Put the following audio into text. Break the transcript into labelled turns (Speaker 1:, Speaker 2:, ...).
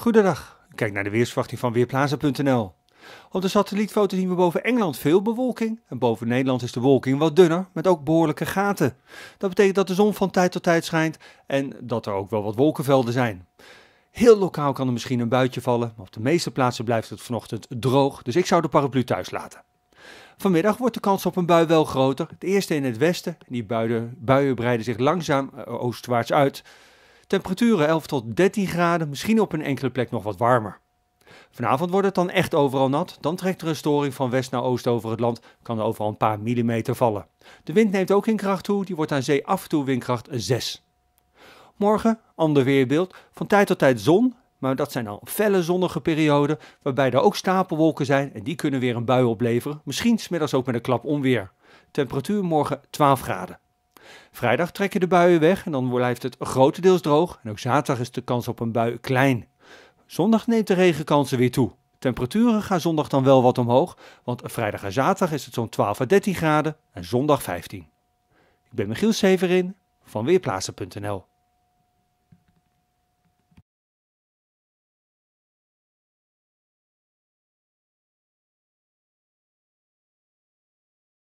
Speaker 1: Goedendag, kijk naar de weersverwachting van Weerplaza.nl. Op de satellietfoto zien we boven Engeland veel bewolking en boven Nederland is de wolking wat dunner met ook behoorlijke gaten. Dat betekent dat de zon van tijd tot tijd schijnt en dat er ook wel wat wolkenvelden zijn. Heel lokaal kan er misschien een buitje vallen, maar op de meeste plaatsen blijft het vanochtend droog, dus ik zou de paraplu thuis laten. Vanmiddag wordt de kans op een bui wel groter. De eerste in het westen. Die buien breiden zich langzaam eh, oostwaarts uit. Temperaturen 11 tot 13 graden, misschien op een enkele plek nog wat warmer. Vanavond wordt het dan echt overal nat. Dan trekt er een storing van west naar oost over het land. Kan er overal een paar millimeter vallen. De wind neemt ook in kracht toe. Die wordt aan zee af en toe windkracht 6. Morgen, ander weerbeeld. Van tijd tot tijd zon. Maar dat zijn dan felle zonnige perioden. Waarbij er ook stapelwolken zijn. En die kunnen weer een bui opleveren. Misschien smiddags ook met een klap onweer. Temperatuur morgen 12 graden. Vrijdag trekken de buien weg en dan blijft het grotendeels droog. En ook zaterdag is de kans op een bui klein. Zondag neemt de regenkansen weer toe. Temperaturen gaan zondag dan wel wat omhoog, want vrijdag en zaterdag is het zo'n 12 à 13 graden en zondag 15. Ik ben Michiel Severin van Weerplaatsen.nl.